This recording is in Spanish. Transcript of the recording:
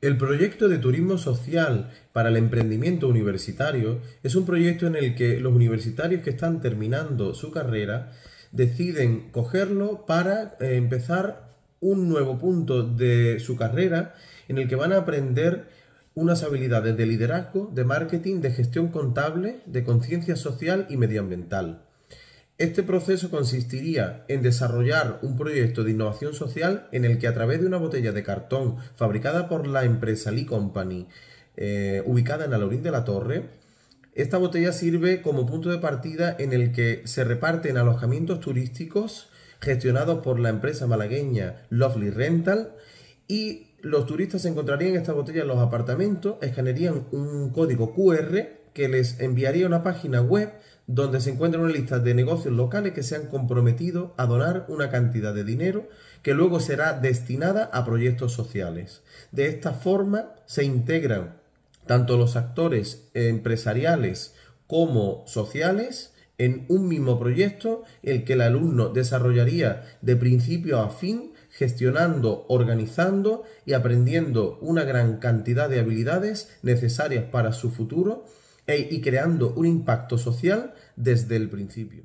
El proyecto de turismo social para el emprendimiento universitario es un proyecto en el que los universitarios que están terminando su carrera deciden cogerlo para eh, empezar un nuevo punto de su carrera en el que van a aprender unas habilidades de liderazgo, de marketing, de gestión contable, de conciencia social y medioambiental. Este proceso consistiría en desarrollar un proyecto de innovación social en el que a través de una botella de cartón fabricada por la empresa Lee Company, eh, ubicada en Alorín de la Torre, esta botella sirve como punto de partida en el que se reparten alojamientos turísticos gestionados por la empresa malagueña Lovely Rental y los turistas encontrarían esta botella en los apartamentos, escanearían un código QR que les enviaría una página web donde se encuentra una lista de negocios locales que se han comprometido a donar una cantidad de dinero que luego será destinada a proyectos sociales. De esta forma se integran tanto los actores empresariales como sociales en un mismo proyecto, el que el alumno desarrollaría de principio a fin, gestionando, organizando y aprendiendo una gran cantidad de habilidades necesarias para su futuro e, y creando un impacto social desde el principio.